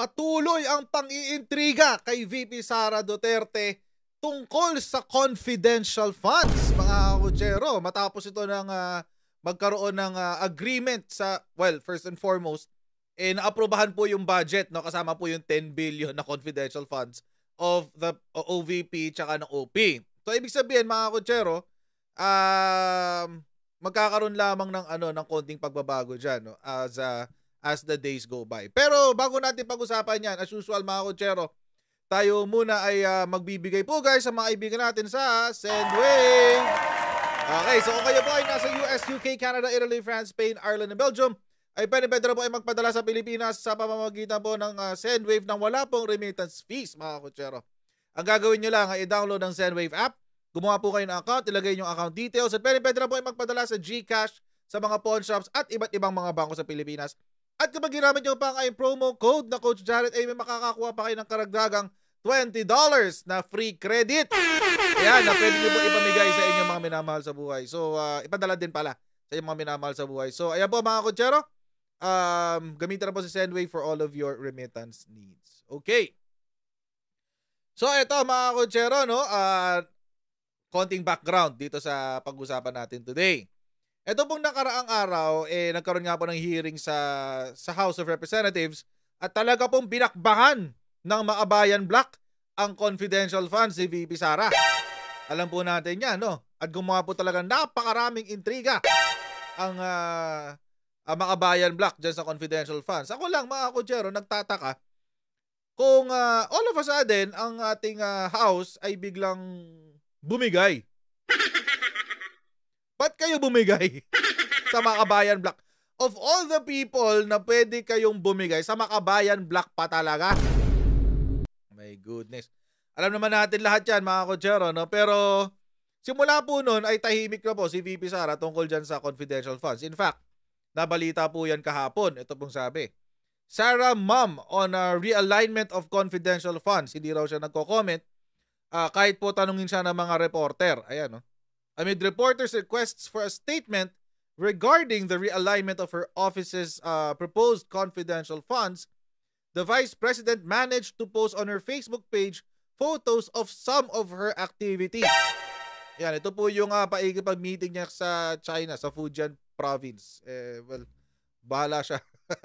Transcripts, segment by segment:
Patuloy ang pang-iintriga kay VP Sara Duterte tungkol sa confidential funds, mga kuchero. Matapos ito ng uh, magkaroon ng uh, agreement sa, well, first and foremost, eh, naaprobahan po yung budget, no? kasama po yung 10 billion na confidential funds of the OVP tsaka ng OP. So, ibig sabihin, mga kuchero, um, uh, magkakaroon lamang ng ano ng konting pagbabago diyan no as uh, as the days go by. Pero bago natin pag-usapan yan, as usual mga kutsero, tayo muna ay uh, magbibigay po guys sa mga kaibigan natin sa Sendwave. Okay, so kung kayo po ay nasa US, UK, Canada, Italy, France, Spain, Ireland, and Belgium, ay pwede pwede na po ay magpadala sa Pilipinas sa pamamagitan po ng uh, Sendwave nang wala pong remittance fees mga kutsero. Ang gagawin nyo lang ay i-download ang Sendwave app, gumawa po kayo ng account, ilagay nyo account details at pwede pwede na po ay magpadala sa GCash, sa mga pawn shops at iba't ibang mga bangko sa Pilipinas at kapag ginamit nyo pa ang aking promo code na Coach Jared ay may makakakuha pa kayo ng karagdagang $20 na free credit. Ayan, na pwede nyo po ipamigay sa inyong mga minamahal sa buhay. So, uh, ah, ipadala din pala sa inyong mga minamahal sa buhay. So, ayan po mga kutsero. Um, gamitin na po si Sendway for all of your remittance needs. Okay. So, ito mga kutsero, no? Uh, konting background dito sa pag-usapan natin today. Ito pong nakaraang araw, eh, nagkaroon nga po ng hearing sa, sa House of Representatives at talaga pong binakbahan ng Maabayan Black ang confidential funds ni VP Sara. Alam po natin yan, no? At gumawa po talaga napakaraming intriga ang uh, ah, uh, Maabayan Black dyan sa confidential funds. Ako lang, mga kudyero, nagtataka kung uh, all of a sudden ang ating uh, house ay biglang bumigay Ba't kayo bumigay sa Makabayan Black? Of all the people na pwede kayong bumigay, sa Makabayan Black pa talaga. My goodness. Alam naman natin lahat yan mga kotsero, no? Pero simula po noon ay tahimik na po si VP Sara tungkol dyan sa confidential funds. In fact, nabalita po yan kahapon. Ito pong sabi. Sara Mom on a realignment of confidential funds. Hindi raw siya nagko-comment. Uh, kahit po tanungin siya ng mga reporter. Ayan, no? amid reporters' requests for a statement regarding the realignment of her office's uh, proposed confidential funds, the vice president managed to post on her Facebook page photos of some of her activities. Yan, ito po yung uh, ah, paigipag-meeting niya sa China, sa Fujian province. Eh, well, bahala siya.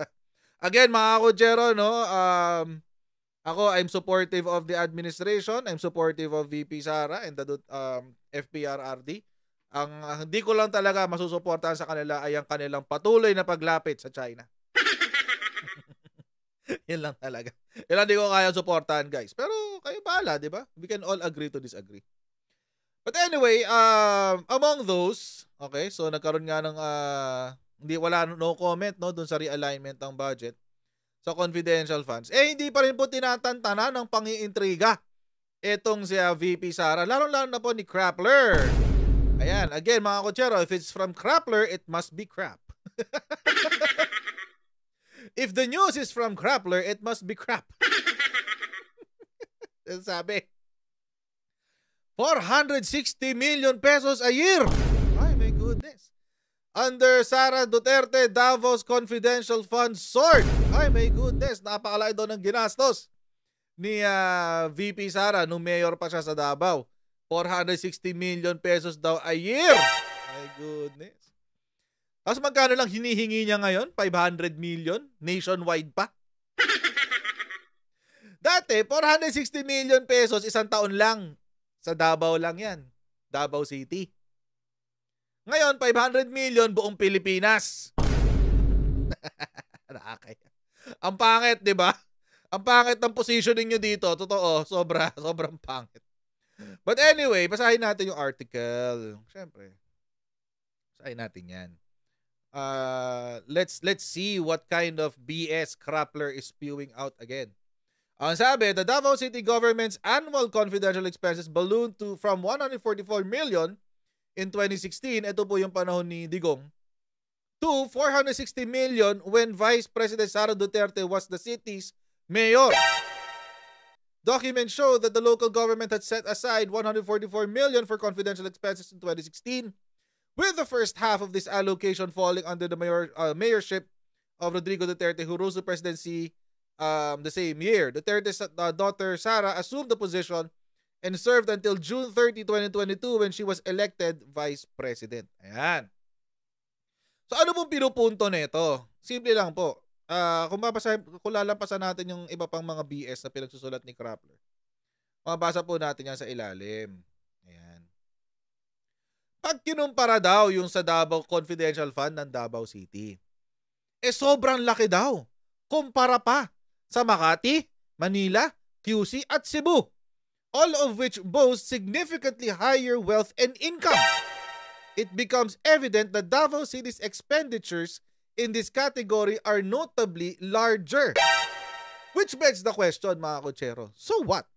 Again, mga kojero, no, um, ako, I'm supportive of the administration. I'm supportive of VP Sara and the um, FBRRD. Ang uh, hindi ko lang talaga masusuportahan sa kanila ay ang kanilang patuloy na paglapit sa China. Yan lang talaga. Yan lang di ko kaya suportahan, guys. Pero kayo bahala, di ba? We can all agree to disagree. But anyway, um, among those, okay, so nagkaroon nga ng, uh, hindi, wala no comment, no, dun sa realignment ng budget sa confidential funds. Eh, hindi pa rin po tinatantana ng pangiintriga itong si ah, VP Sara, lalong lalo na po ni Crappler. Ayan, again mga kutsero, if it's from Crappler, it must be crap. if the news is from Crappler, it must be crap. Sabi, 460 million pesos a year. Ay, my goodness. Under Sara Duterte Davos Confidential Fund Sword. Ay, my goodness. Napakalaki daw ng ginastos ni uh, ah, VP Sara nung mayor pa siya sa Davao. 460 million pesos daw a year. My goodness. Tapos magkano lang hinihingi niya ngayon? 500 million? Nationwide pa? Dati, 460 million pesos isang taon lang. Sa Davao lang yan. Davao City. Ngayon, 500 million buong Pilipinas. Nakakaya. Ang pangit, di ba? Ang pangit ng positioning nyo dito. Totoo, sobra, sobrang pangit. But anyway, basahin natin yung article. Siyempre. Basahin natin yan. Uh, let's let's see what kind of BS Crappler is spewing out again. Ang sabi, the Davao City government's annual confidential expenses ballooned to from 144 million in 2016, ito po yung panahon ni Digong, to 460 million when Vice President Sara Duterte was the city's Mayor. Documents show that the local government had set aside 144 million for confidential expenses in 2016, with the first half of this allocation falling under the mayor, uh, mayorship of Rodrigo Duterte, who rose to presidency um, the same year. Duterte's uh, daughter Sara assumed the position and served until June 30, 2022 when she was elected vice president. Ayan. So ano pong pinupunto nito? Simple lang po. Ah, kung babasahin, kung lalampasan natin yung iba pang mga BS na pinagsusulat ni Crappler, Mabasa po natin yan sa ilalim. Ayan. Pag kinumpara daw yung sa Davao Confidential Fund ng Davao City, eh sobrang laki daw. Kumpara pa sa Makati, Manila, QC at Cebu. All of which boast significantly higher wealth and income. It becomes evident that Davao City's expenditures in this category are notably larger. Which begs the question, mga kuchero, so what?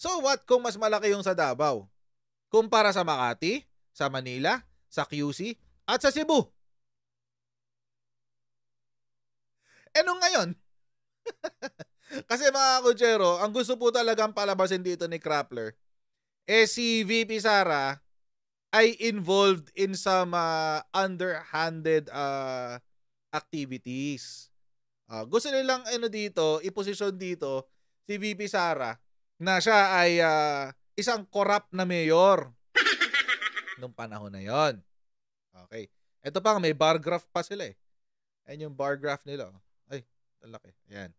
So what kung mas malaki yung sa Davao? Kumpara sa Makati, sa Manila, sa QC, at sa Cebu. Eh nung ngayon? Kasi mga kuchero, ang gusto po talagang palabasin dito ni Crappler, eh si VP Sara, ay involved in some uh, underhanded uh, activities. Uh, gusto nilang ano dito, iposisyon dito si VP Sara na siya ay uh, isang corrupt na mayor nung panahon na yon. Okay. Ito pa, may bar graph pa sila eh. Ayan yung bar graph nila. Oh. Ay, talaki. Ayan.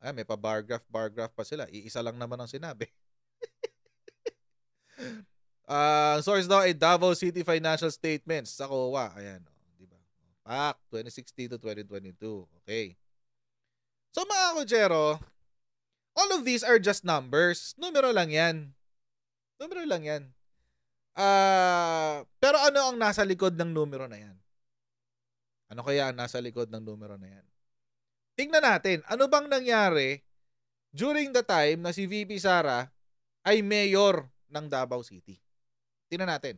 Ayan, may pa bar graph, bar graph pa sila. Iisa lang naman ang sinabi. Uh, source daw ay Davao City Financial Statements sa COA. Ayan, oh, di ba? PAC 2016 to 2022. Okay. So mga kujero, all of these are just numbers. Numero lang 'yan. Numero lang 'yan. Uh, pero ano ang nasa likod ng numero na 'yan? Ano kaya ang nasa likod ng numero na 'yan? Tingnan natin, ano bang nangyari during the time na si VP Sara ay mayor ng Davao City? Tingnan natin.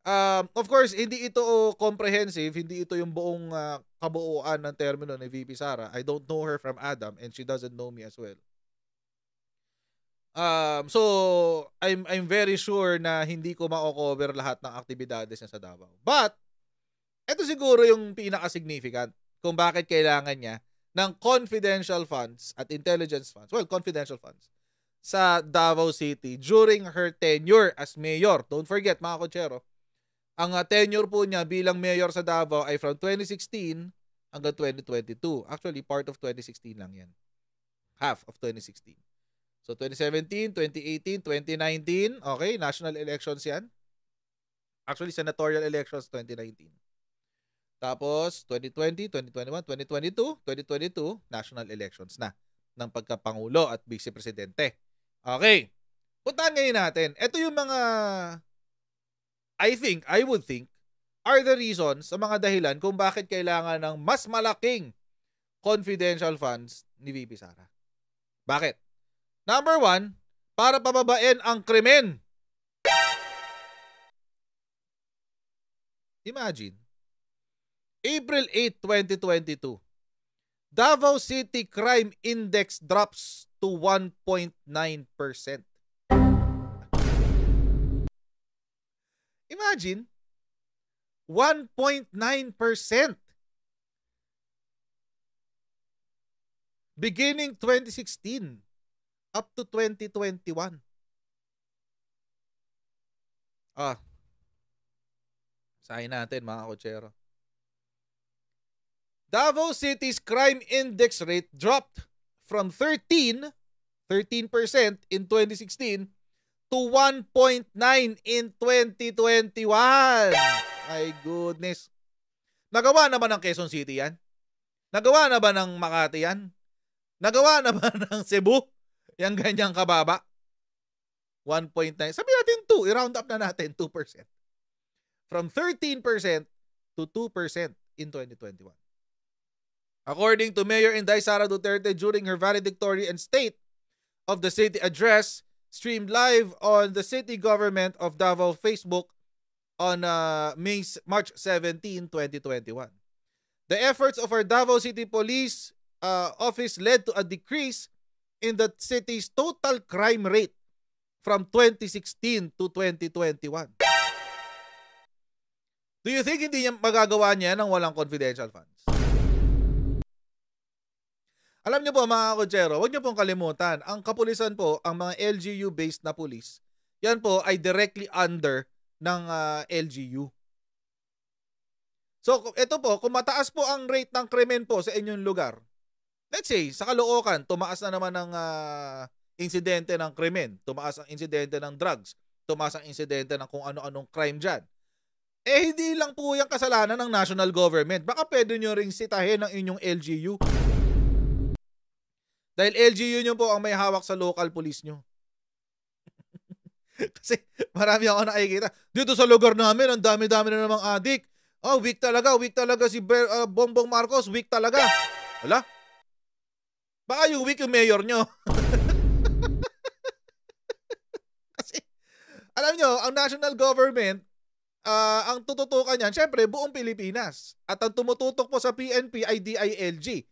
Um, of course, hindi ito oh, comprehensive, hindi ito yung buong uh, kabuuan ng termino ni VP Sara. I don't know her from Adam and she doesn't know me as well. Um, so I'm I'm very sure na hindi ko ma-cover lahat ng aktibidades niya sa Davao. But ito siguro yung pinaka-significant kung bakit kailangan niya ng confidential funds at intelligence funds. Well, confidential funds sa Davao City during her tenure as mayor. Don't forget mga kutsero, ang ah, tenure po niya bilang mayor sa Davao ay from 2016 hanggang 2022. Actually, part of 2016 lang yan. Half of 2016. So 2017, 2018, 2019, okay, national elections yan. Actually, senatorial elections 2019. Tapos 2020, 2021, 2022, 2022, national elections na ng pagkapangulo at vice presidente. Okay. Puntahan ngayon natin. Ito yung mga I think, I would think, are the reasons sa mga dahilan kung bakit kailangan ng mas malaking confidential funds ni VP Sara. Bakit? Number one, para pababain ang krimen. Imagine, April 8, 2022, Davao City Crime Index drops to 1.9%. Imagine, 1.9%. Beginning 2016 up to 2021. Ah. Sahin natin mga kotsero. Davao City's crime index rate dropped from 13, 13% in 2016 to 1.9 in 2021. My goodness. Nagawa na ba ng Quezon City yan? Nagawa na ba ng Makati yan? Nagawa na ba ng Cebu? Yang ganyang kababa? 1.9. Sabi natin 2. I-round up na natin 2%. From 13% to 2% in 2021. According to Mayor Inday Sara Duterte during her valedictory and state of the city address streamed live on the city government of Davao Facebook on uh, May, March 17, 2021. The efforts of our Davao City Police uh, Office led to a decrease in the city's total crime rate from 2016 to 2021. Do you think hindi niya magagawa niya ng walang confidential funds? Alam niyo po mga kotsero, huwag niyo pong kalimutan, ang kapulisan po, ang mga LGU-based na pulis, yan po ay directly under ng uh, ah, LGU. So, ito po, kung mataas po ang rate ng krimen po sa inyong lugar, let's say, sa Caloocan, tumaas na naman ang uh, insidente ng krimen, tumaas ang insidente ng drugs, tumaas ang insidente ng kung ano-anong crime dyan. Eh, hindi lang po yung kasalanan ng national government. Baka pwede nyo ring sitahin ng inyong LGU. Dahil LG Union po ang may hawak sa local police nyo. Kasi marami ako nakikita. Dito sa lugar namin, ang dami-dami na namang adik. Oh, weak talaga, weak talaga si Ber, uh, Bongbong Marcos, weak talaga. Wala? Baka yung weak yung mayor nyo. Kasi, alam nyo, ang national government, uh, ang tututukan niyan, syempre, buong Pilipinas. At ang tumututok po sa PNP ay DILG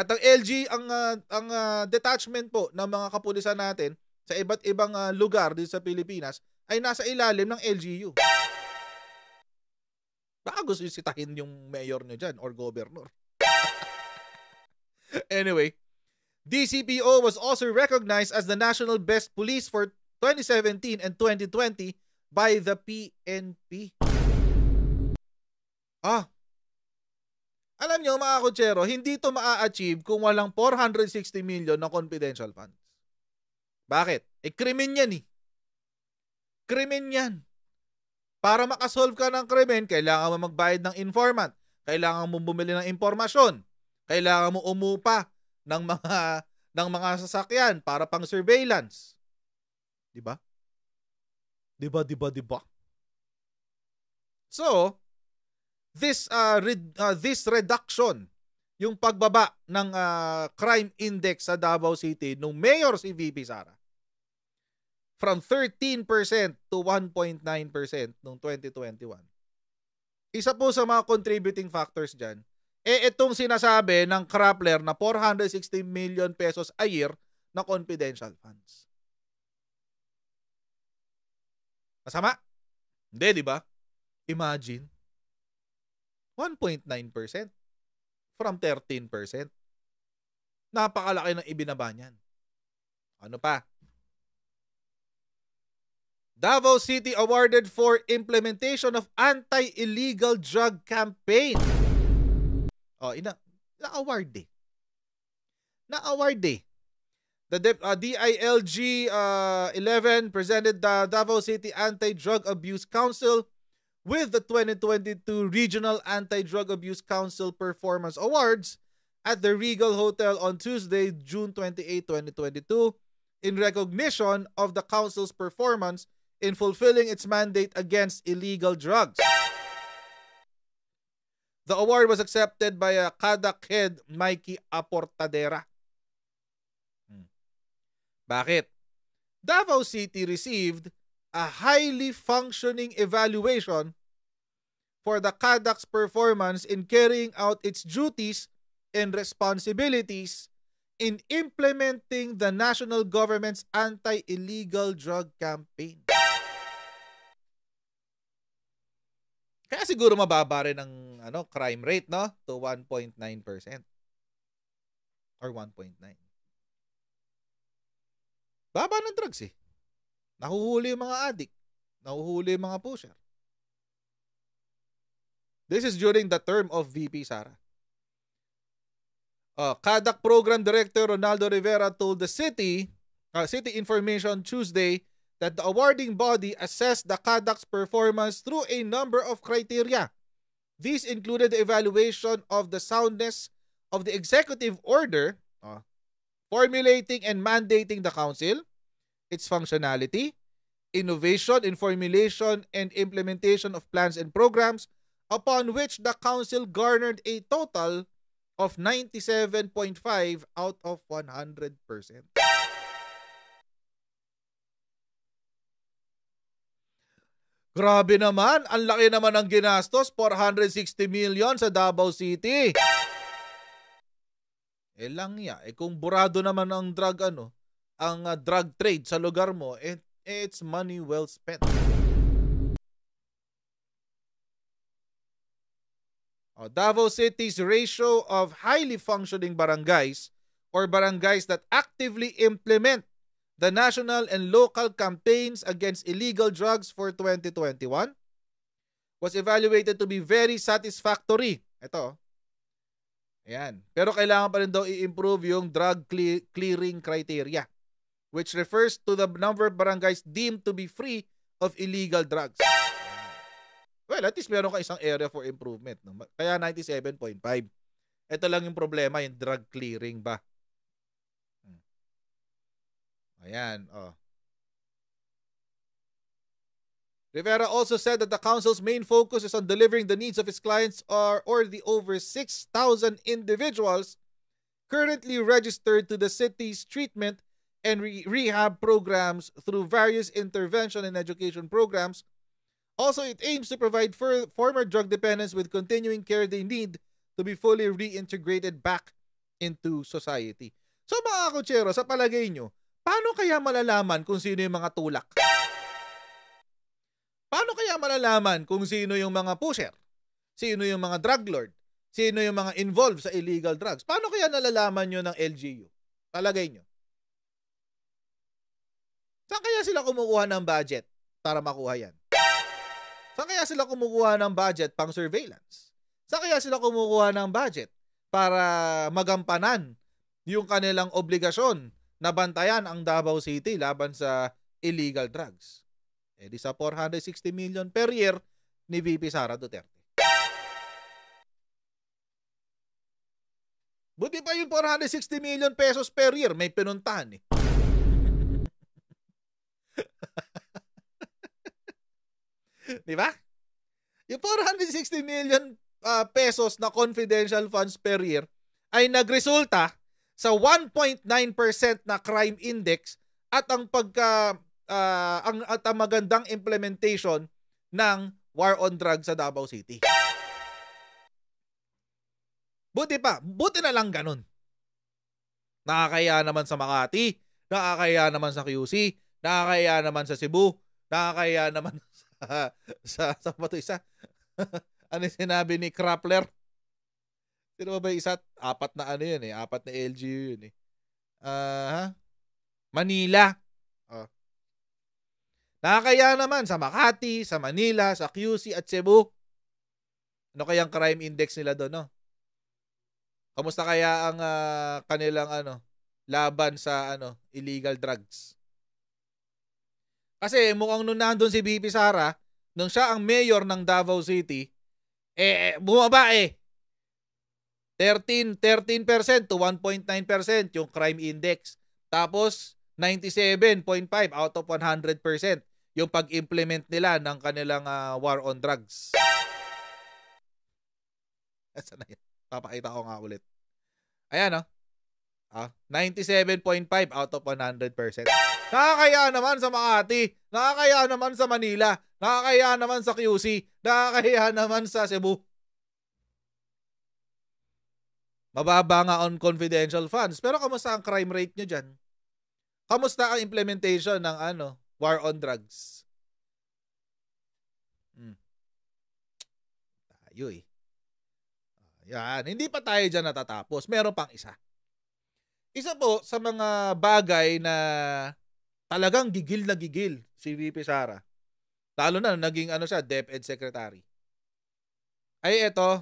at ang LG ang uh, ang uh, detachment po ng mga kapulisan natin sa iba't ibang uh, lugar dito sa Pilipinas ay nasa ilalim ng LGU. Baka gusto yung sitahin yung mayor nyo dyan or governor. anyway, DCPO was also recognized as the National Best Police for 2017 and 2020 by the PNP. Ah, alam nyo mga kutsero, hindi to maa-achieve kung walang 460 million na confidential funds. Bakit? Eh, krimen yan eh. Krimen yan. Para makasolve ka ng krimen, kailangan mo magbayad ng informant. Kailangan mo bumili ng impormasyon. Kailangan mo umupa ng mga ng mga sasakyan para pang surveillance. 'Di ba? 'Di ba, 'di ba, 'di ba? So, this uh, red, uh, this reduction yung pagbaba ng uh, crime index sa Davao City nung mayor si VP Sara from 13% to 1.9% nung 2021. Isa po sa mga contributing factors dyan, eh itong sinasabi ng Crappler na 460 million pesos a year na confidential funds. Masama? Hindi, di ba? Imagine 1.9% from 13%. Napakalaki ng ibinaba niyan. Ano pa? Davao City awarded for implementation of anti-illegal drug campaign. Oh, ina na-award eh. Na-award eh. The uh, DILG uh, 11 presented the Davao City Anti-Drug Abuse Council with the 2022 Regional Anti-Drug Abuse Council Performance Awards at the Regal Hotel on Tuesday, June 28, 2022, in recognition of the council's performance in fulfilling its mandate against illegal drugs. The award was accepted by a uh, Kadak head Mikey Aportadera. Hmm. Bakit? Davao City received a highly functioning evaluation for the CADAC's performance in carrying out its duties and responsibilities in implementing the national government's anti-illegal drug campaign. Kaya siguro mababa rin ang ano, crime rate no to 1.9% or 1.9. Baba ng drugs eh. Nahuhuli yung mga addict. Nahuhuli yung mga pusher. This is during the term of VP Sara. Uh, Kadak Program Director Ronaldo Rivera told the city, uh, City Information Tuesday that the awarding body assessed the Kadak's performance through a number of criteria. These included the evaluation of the soundness of the executive order, uh, formulating and mandating the council, its functionality, innovation in formulation and implementation of plans and programs, upon which the Council garnered a total of 97.5 out of 100%. Grabe naman, ang laki naman ng ginastos, 460 million sa Davao City. Eh lang ya, eh kung burado naman ang drug ano, ang uh, drug trade sa lugar mo, it, it's money well spent. Oh, Davao City's ratio of highly functioning barangays or barangays that actively implement the national and local campaigns against illegal drugs for 2021 was evaluated to be very satisfactory. Ito. Ayan. Pero kailangan pa rin daw i-improve yung drug cle- clearing criteria which refers to the number of barangays deemed to be free of illegal drugs. Well, at least meron ka isang area for improvement. No? Kaya 97.5. Ito lang yung problema, yung drug clearing ba? Hmm. Ayan, oh. Rivera also said that the council's main focus is on delivering the needs of its clients or, or the over 6,000 individuals currently registered to the city's treatment and re- rehab programs through various intervention and education programs. Also, it aims to provide for former drug dependents with continuing care they need to be fully reintegrated back into society. So mga kutsero, sa palagay nyo, paano kaya malalaman kung sino yung mga tulak? Paano kaya malalaman kung sino yung mga pusher? Sino yung mga drug lord? Sino yung mga involved sa illegal drugs? Paano kaya nalalaman nyo ng LGU? Palagay nyo. Saan kaya sila kumukuha ng budget para makuha yan? Saan kaya sila kumukuha ng budget pang surveillance? Saan kaya sila kumukuha ng budget para magampanan yung kanilang obligasyon na bantayan ang Davao City laban sa illegal drugs? E di sa 460 million per year ni VP Sara Duterte. Buti pa yung 460 million pesos per year may pinuntahan eh. Di ba? Yung 460 million uh, pesos na confidential funds per year ay nagresulta sa 1.9% na crime index at ang pagka uh, ang at ang magandang implementation ng war on drugs sa Davao City. Buti pa, buti na lang ganun. Nakakaya naman sa Makati, nakakaya naman sa QC, Nakakaya naman sa Cebu. Nakakaya naman sa sa, sa Matuisa. ano sinabi ni Krapler? Sino ba, ba isa? Apat na ano yun eh. Apat na LGU yun eh. Uh, Manila. Oh. Nakakaya naman sa Makati, sa Manila, sa QC at Cebu. Ano kaya ang crime index nila doon, no? Kamusta kaya ang uh, kanilang ano laban sa ano illegal drugs? Kasi mukhang nung nandun si BP Sara, nung siya ang mayor ng Davao City, eh, bumaba eh. 13, 13% to 1.9% yung crime index. Tapos, 97.5 out of 100% yung pag-implement nila ng kanilang uh, war on drugs. Asan na yan? Papakita ko nga ulit. Ayan, oh. Ah, 97.5 out of 100%. Nakakaya naman sa Makati. Nakakaya naman sa Manila. Nakakaya naman sa QC. Nakakaya naman sa Cebu. Mababa nga on confidential funds. Pero kamusta ang crime rate nyo dyan? Kamusta ang implementation ng ano, war on drugs? Hmm. Tayo eh. Yan. Hindi pa tayo dyan natatapos. Meron pang isa isa po sa mga bagay na talagang gigil na gigil si VP Sara. Lalo na naging ano siya, DepEd Secretary. Ay ito, uh,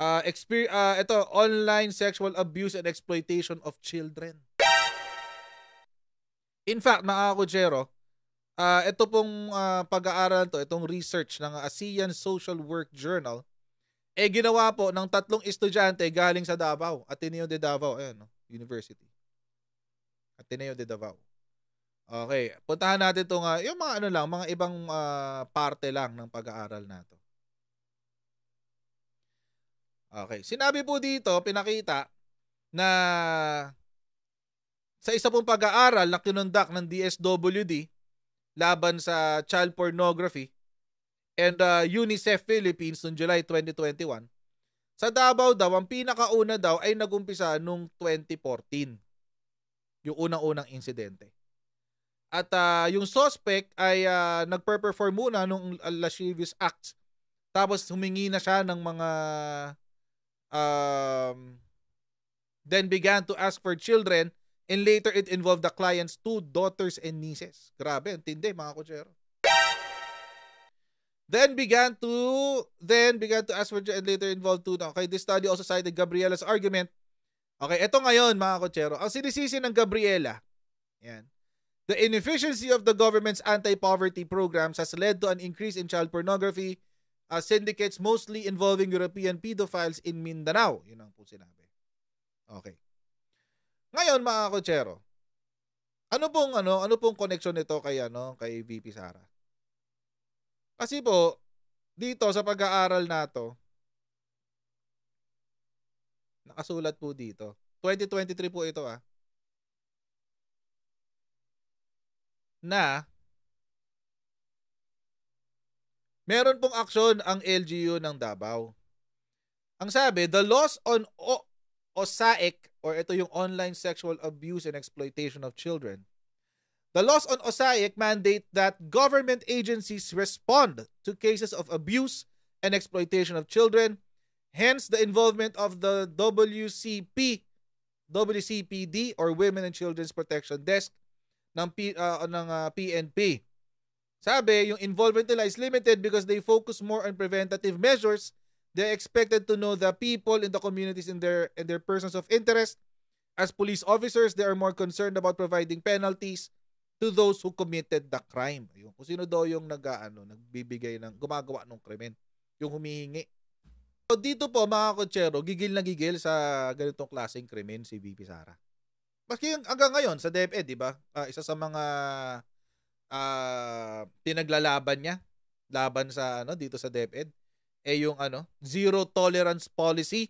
ah, exper- uh, ah, ito, online sexual abuse and exploitation of children. In fact, mga kutsero, uh, ah, ito pong uh, pag-aaral to, itong research ng ASEAN Social Work Journal, eh ginawa po ng tatlong estudyante galing sa Davao, Ateneo de Davao, ayan, no? University. Ateneo de Davao. Okay, puntahan natin tong uh, ah, yung mga ano lang, mga ibang uh, parte lang ng pag-aaral nato. Okay, sinabi po dito, pinakita na sa isa pong pag-aaral na kinundak ng DSWD laban sa child pornography, and uh, UNICEF Philippines noong July 2021, sa Davao daw, ang pinakauna daw ay nagumpisa noong 2014. Yung unang-unang insidente. At uh, yung suspect ay uh, nagpe-perform muna nung lascivious acts. Tapos humingi na siya ng mga um, then began to ask for children and later it involved the client's two daughters and nieces. Grabe, ang mga kutsero. Then began to then began to ask for and later involved too. Okay, this study also cited Gabriela's argument. Okay, ito ngayon mga kotsero. Ang sinisisi ng Gabriela, yan. The inefficiency of the government's anti-poverty programs has led to an increase in child pornography uh, syndicates mostly involving European pedophiles in Mindanao. Yun ang po sinabi. Okay. Ngayon mga kotsero, ano pong ano ano pong connection nito kay ano kay VP Sara? Kasi po, dito sa pag-aaral na to, nakasulat po dito. 2023 po ito ah. Na meron pong aksyon ang LGU ng Davao. Ang sabi, the laws on o OSAIC or ito yung online sexual abuse and exploitation of children The laws on OSAIC mandate that government agencies respond to cases of abuse and exploitation of children. Hence, the involvement of the WCP, WCPD or Women and Children's Protection Desk ng, P, uh, ng uh, PNP. Sabi, yung involvement nila is limited because they focus more on preventative measures. They're expected to know the people in the communities and their, and their persons of interest. As police officers, they are more concerned about providing penalties to those who committed the crime. Ayun. kung sino daw yung nag, ano, nagbibigay ng, gumagawa ng krimen, yung humihingi. So dito po mga kotsero, gigil na gigil sa ganitong klaseng krimen si VP Sara. Maski hanggang ngayon sa DepEd, di ba? Uh, isa sa mga uh, pinaglalaban niya laban sa ano dito sa DepEd eh yung ano, zero tolerance policy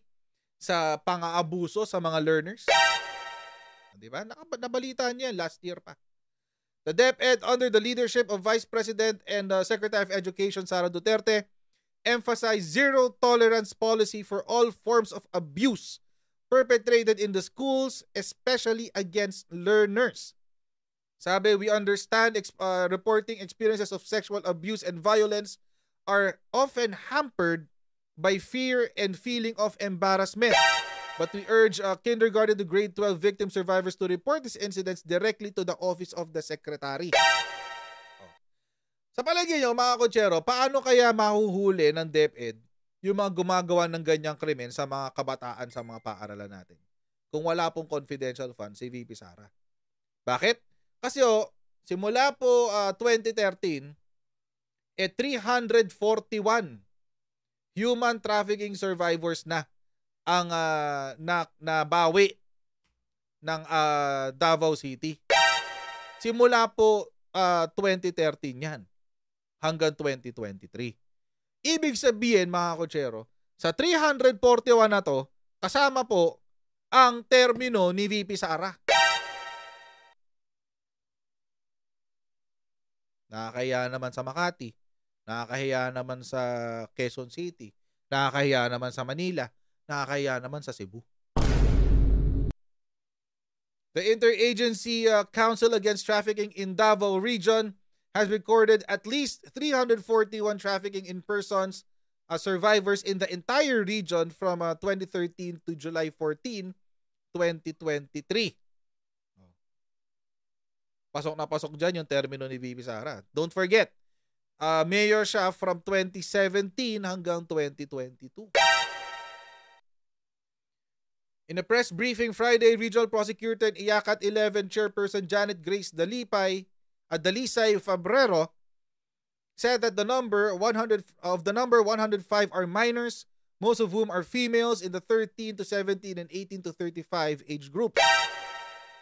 sa pang-aabuso sa mga learners. 'Di ba? Nabalita niya last year pa. The DepEd, under the leadership of Vice President and uh, Secretary of Education Sara Duterte, emphasized zero tolerance policy for all forms of abuse perpetrated in the schools, especially against learners. we understand uh, reporting experiences of sexual abuse and violence are often hampered by fear and feeling of embarrassment. But we urge uh, kindergarten to grade 12 victim survivors to report these incidents directly to the office of the secretary. Oh. Sa palagay nyo, mga kutsero, paano kaya mahuhuli ng DepEd yung mga gumagawa ng ganyang krimen sa mga kabataan sa mga paaralan natin? Kung wala pong confidential fund si VP Sara. Bakit? Kasi oh, simula po uh, ah, 2013, eh 341 human trafficking survivors na ang uh, na, nabawi ng uh, Davao City. Simula po uh, ah, 2013 yan hanggang 2023. Ibig sabihin mga kotsero, sa 341 na to, kasama po ang termino ni VP Sara. Nakakahiya naman sa Makati. Nakakahiya naman sa Quezon City. Nakakahiya naman sa Manila. Nakakaya naman sa Cebu. The Interagency uh, Council Against Trafficking in Davao Region has recorded at least 341 trafficking in persons uh, survivors in the entire region from uh, 2013 to July 14, 2023. Pasok na pasok dyan yung termino ni Bibi Sara. Don't forget, uh, mayor siya from 2017 hanggang 2022. In a press briefing Friday, Regional Prosecutor in Iyakat 11 Chairperson Janet Grace Dalipay at uh, Dalisay Fabrero said that the number 100 of the number 105 are minors, most of whom are females in the 13 to 17 and 18 to 35 age group.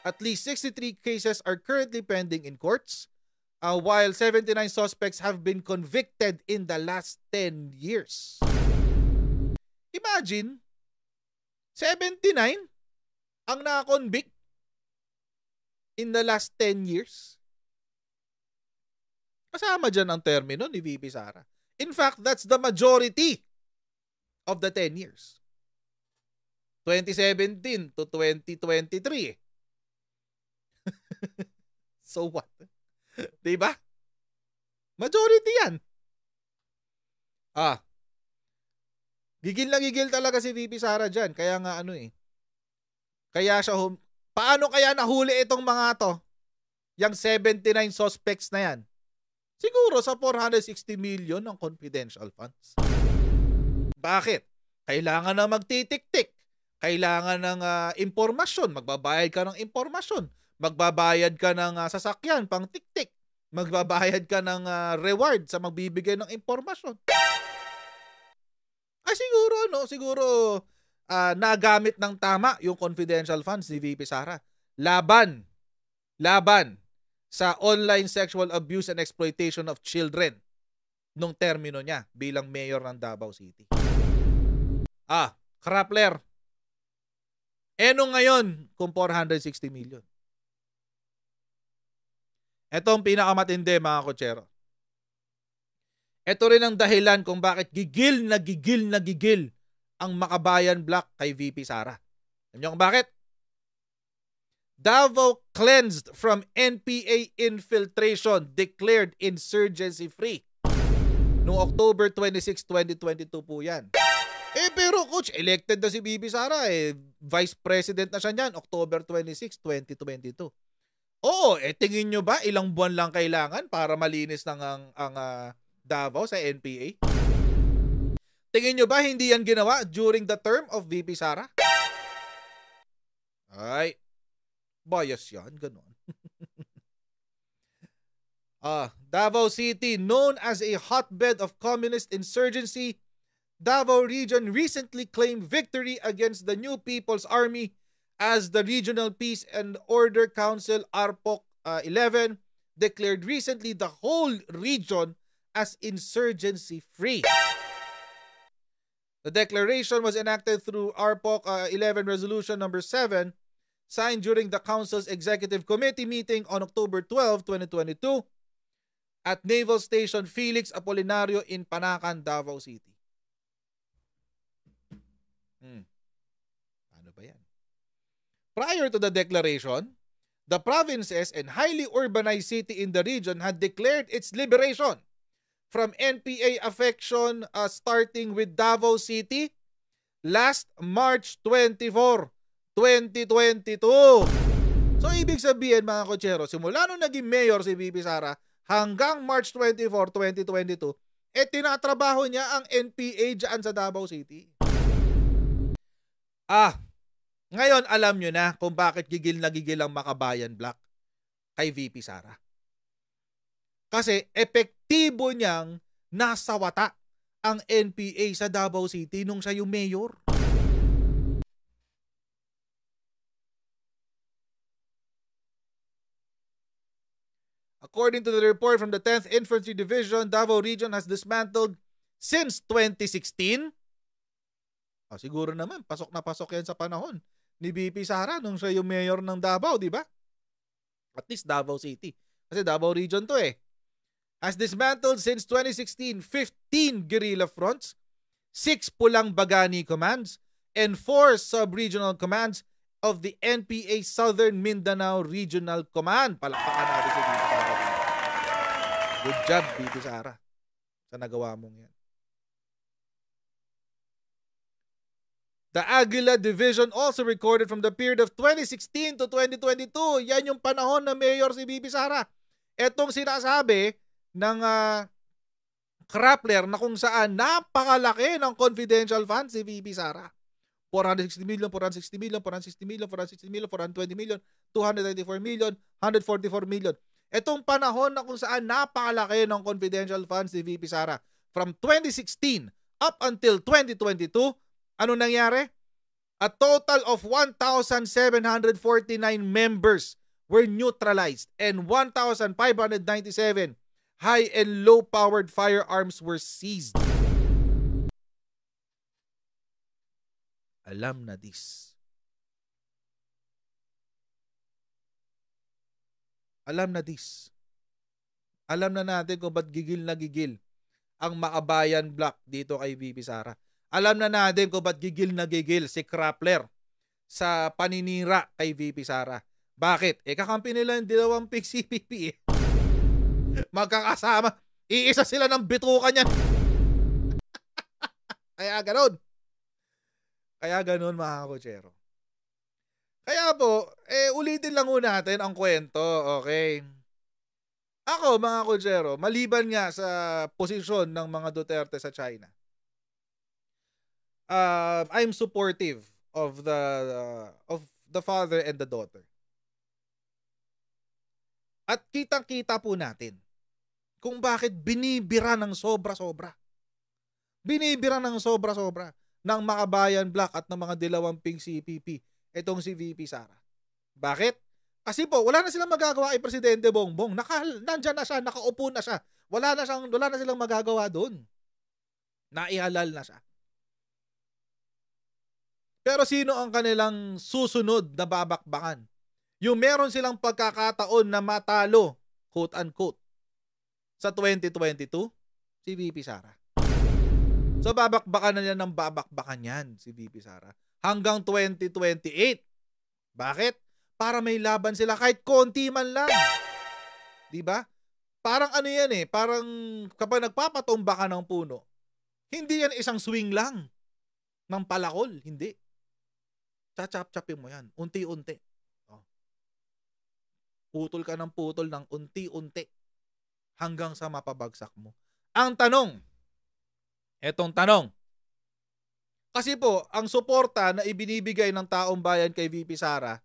At least 63 cases are currently pending in courts, uh, while 79 suspects have been convicted in the last 10 years. Imagine 79 ang na-convict in the last 10 years. Kasama dyan ang termino ni VP Sara. In fact, that's the majority of the 10 years. 2017 to 2023 so what? diba? Majority yan. Ah, Gigil na gigil talaga si VP Sara dyan. Kaya nga ano eh. Kaya siya hum... Paano kaya nahuli itong mga to? Yang 79 suspects na yan. Siguro sa 460 million ng confidential funds. Bakit? Kailangan na magtitiktik. Kailangan ng uh, impormasyon. Magbabayad ka ng impormasyon. Magbabayad ka ng uh, sasakyan pang tiktik. Magbabayad ka ng uh, reward sa magbibigay ng impormasyon. Ay ah, siguro ano, siguro uh, nagamit ng tama yung confidential funds ni VP Sara. Laban. Laban sa online sexual abuse and exploitation of children nung termino niya bilang mayor ng Davao City. Ah, Krapler. E nung ngayon, kung 460 million. Ito ang pinakamatindi mga kutsero. Ito rin ang dahilan kung bakit gigil na gigil na gigil ang Makabayan Black kay VP Sara. Alam niyo kung bakit? Davao cleansed from NPA infiltration, declared insurgency free. Noong October 26, 2022 po yan. Eh pero coach, elected na si Bibi Sara eh. Vice President na siya niyan, October 26, 2022. Oo, eh tingin nyo ba ilang buwan lang kailangan para malinis ng ang, ang uh, Davao sa NPA? Tingin nyo ba hindi yan ginawa during the term of VP Sara? Ay, bias yan, ganun. ah, Davao City, known as a hotbed of communist insurgency, Davao region recently claimed victory against the New People's Army as the Regional Peace and Order Council, ARPOC uh, 11, declared recently the whole region as insurgency free. The declaration was enacted through ARPOC uh, 11 Resolution Number 7, signed during the Council's Executive Committee meeting on October 12, 2022, at Naval Station Felix Apolinario in Panakan, Davao City. Hmm. Ano ba yan? Prior to the declaration, the provinces and highly urbanized city in the region had declared its liberation from NPA affection uh, starting with Davao City last March 24, 2022. So ibig sabihin mga kotsero, simula nung naging mayor si Bibi Sara hanggang March 24, 2022, eh tinatrabaho niya ang NPA dyan sa Davao City. Ah, ngayon alam nyo na kung bakit gigil na gigil ang Makabayan Black kay VP Sara. Kasi epektibo niyang nasawata ang NPA sa Davao City nung siya yung mayor. According to the report from the 10th Infantry Division, Davao Region has dismantled since 2016. Oh, ah, siguro naman, pasok na pasok yan sa panahon ni BP Sara nung siya yung mayor ng Davao, di ba? At least Davao City. Kasi Davao Region to eh has dismantled since 2016 15 guerrilla fronts, 6 Pulang Bagani commands, and 4 sub-regional commands of the NPA Southern Mindanao Regional Command. Palakpakan natin si Dito Sara. Good job, Dito Sara, sa nagawa mong yan. The Aguila Division also recorded from the period of 2016 to 2022. Yan yung panahon na Mayor si Bibi Sara. Etong sinasabi ng uh, Crappler na kung saan napakalaki ng confidential fund si VP Sara. 460 million, 460 million, 460 million, 460 million, 420 million, 294 million, 144 million. Itong panahon na kung saan napakalaki ng confidential funds ni VP Sara from 2016 up until 2022, ano nangyari? A total of 1,749 members were neutralized and 1,597 high and low powered firearms were seized. Alam na this. Alam na this. Alam na natin kung ba't gigil na gigil ang maabayan block dito kay VP Sara. Alam na natin kung ba't gigil na gigil si Crappler sa paninira kay VP Sara. Bakit? Eh kakampi nila yung dalawang pick CPP eh. Magkakasama. Iisa sila ng bituka niyan. Kaya ganoon. Kaya ganoon mga kutsero. Kaya po, eh, ulitin lang muna natin ang kwento, okay? Ako, mga kutsero, maliban nga sa posisyon ng mga Duterte sa China, uh, I'm supportive of the uh, of the father and the daughter. At kitang-kita po natin kung bakit binibira ng sobra-sobra. Binibira ng sobra-sobra ng Makabayan Black at ng mga Dilawang Pink CPP itong si VP Sara. Bakit? Kasi po, wala na silang magagawa kay Presidente Bongbong. Naka, nandyan na siya, nakaupo na siya. Wala na, siyang, wala na silang magagawa doon. Naihalal na siya. Pero sino ang kanilang susunod na babakbakan? Yung meron silang pagkakataon na matalo, quote-unquote, sa 2022, si VP Sara. So babakbakan na niya ng babakbakan yan si VP Sara. Hanggang 2028. Bakit? Para may laban sila kahit konti man lang. 'Di ba? Parang ano yan eh, parang kapag nagpapatumba ka ng puno, hindi yan isang swing lang ng palakol, hindi. Chachap-chapin mo yan, unti-unti. Putol ka ng putol ng unti-unti hanggang sa mapabagsak mo. Ang tanong, etong tanong, kasi po, ang suporta na ibinibigay ng taong bayan kay VP Sara,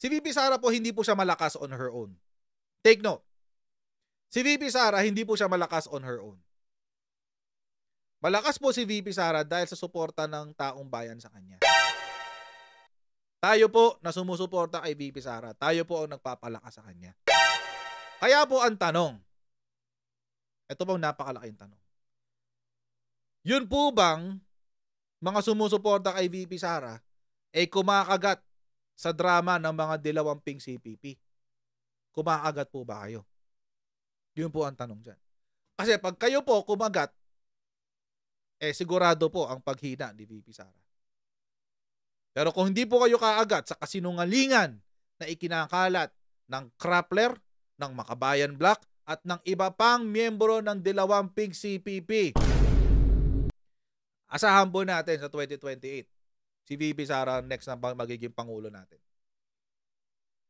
si VP Sara po hindi po siya malakas on her own. Take note, si VP Sara hindi po siya malakas on her own. Malakas po si VP Sara dahil sa suporta ng taong bayan sa kanya. Tayo po na sumusuporta kay VP Sara, tayo po ang nagpapalakas sa kanya. Kaya po ang tanong, ito bang napakalaking tanong. Yun po bang mga sumusuporta kay VP Sara ay kumakagat sa drama ng mga dilawamping CPP? Kumakagat po ba kayo? Yun po ang tanong dyan. Kasi pag kayo po kumagat, eh sigurado po ang paghina ni VP Sara. Pero kung hindi po kayo kaagad sa kasinungalingan na ikinakalat ng Crappler, ng Makabayan Black, at ng iba pang miyembro ng Dilawamping CPP. Asahan po natin sa 2028, si VP Sara next na magiging pangulo natin.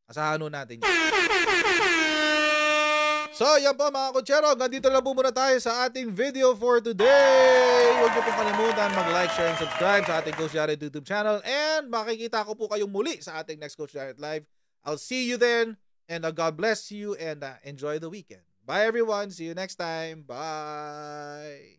Asahan natin yun. So, yan po mga kutsero. gandito na po muna tayo sa ating video for today. Huwag niyo pong kalimutan mag-like, share, and subscribe sa ating Coach Jared YouTube channel. And makikita ko po kayong muli sa ating next Coach Jared Live. I'll see you then. And uh, God bless you and uh, enjoy the weekend. Bye everyone. See you next time. Bye.